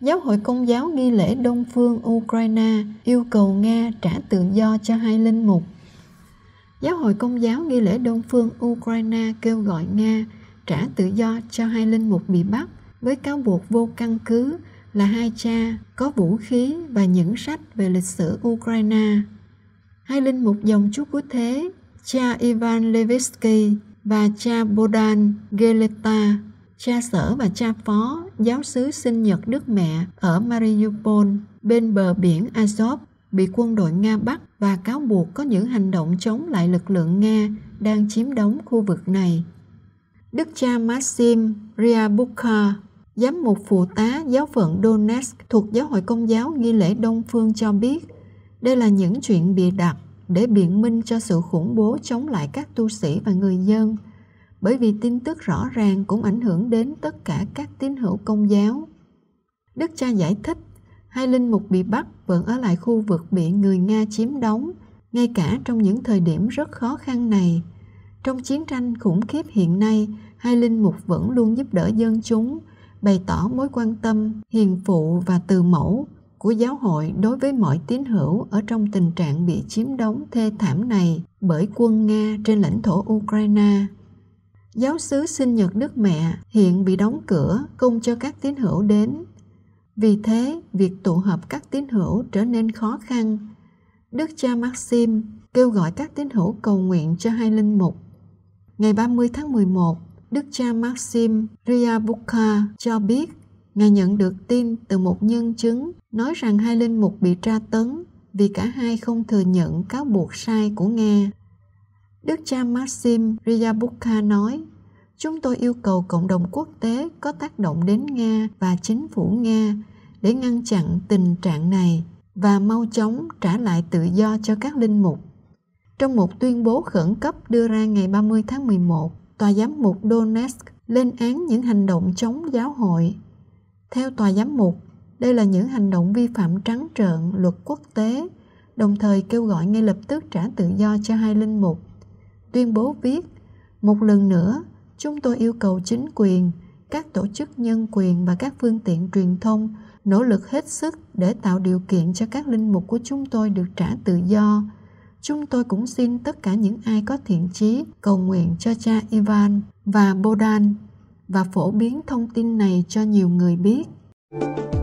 Giáo hội Công giáo nghi lễ Đông phương Ukraine yêu cầu Nga trả tự do cho hai linh mục. Giáo hội Công giáo nghi lễ Đông phương Ukraine kêu gọi Nga trả tự do cho hai linh mục bị bắt với cáo buộc vô căn cứ là hai cha có vũ khí và những sách về lịch sử Ukraine. Hai linh mục dòng chú quốc thế, cha Ivan Levitsky và cha Bodan Geleta, cha sở và cha phó giáo sứ sinh nhật Đức Mẹ ở Mariupol bên bờ biển Azov bị quân đội Nga bắt và cáo buộc có những hành động chống lại lực lượng Nga đang chiếm đóng khu vực này. Đức cha Maxim Ryabukha, giám mục phụ tá giáo phận Donetsk thuộc Giáo hội Công giáo Nghi lễ Đông Phương cho biết, đây là những chuyện bịa đặt để biện minh cho sự khủng bố chống lại các tu sĩ và người dân – bởi vì tin tức rõ ràng cũng ảnh hưởng đến tất cả các tín hữu công giáo. Đức cha giải thích, hai linh mục bị bắt vẫn ở lại khu vực bị người Nga chiếm đóng, ngay cả trong những thời điểm rất khó khăn này. Trong chiến tranh khủng khiếp hiện nay, hai linh mục vẫn luôn giúp đỡ dân chúng, bày tỏ mối quan tâm, hiền phụ và từ mẫu của giáo hội đối với mọi tín hữu ở trong tình trạng bị chiếm đóng thê thảm này bởi quân Nga trên lãnh thổ Ukraine giáo sứ sinh nhật Đức Mẹ hiện bị đóng cửa cung cho các tín hữu đến. Vì thế, việc tụ họp các tín hữu trở nên khó khăn. Đức cha Maxim kêu gọi các tín hữu cầu nguyện cho hai linh mục. Ngày 30 tháng 11, Đức cha Maxim Riabuka cho biết Ngài nhận được tin từ một nhân chứng nói rằng hai linh mục bị tra tấn vì cả hai không thừa nhận cáo buộc sai của Nga. Đức cha Maxim Ryabukha nói, chúng tôi yêu cầu cộng đồng quốc tế có tác động đến Nga và chính phủ Nga để ngăn chặn tình trạng này và mau chóng trả lại tự do cho các linh mục. Trong một tuyên bố khẩn cấp đưa ra ngày 30 tháng 11, Tòa giám mục Donetsk lên án những hành động chống giáo hội. Theo Tòa giám mục, đây là những hành động vi phạm trắng trợn luật quốc tế, đồng thời kêu gọi ngay lập tức trả tự do cho hai linh mục tuyên bố viết một lần nữa chúng tôi yêu cầu chính quyền các tổ chức nhân quyền và các phương tiện truyền thông nỗ lực hết sức để tạo điều kiện cho các linh mục của chúng tôi được trả tự do chúng tôi cũng xin tất cả những ai có thiện chí cầu nguyện cho cha ivan và bodan và phổ biến thông tin này cho nhiều người biết thank you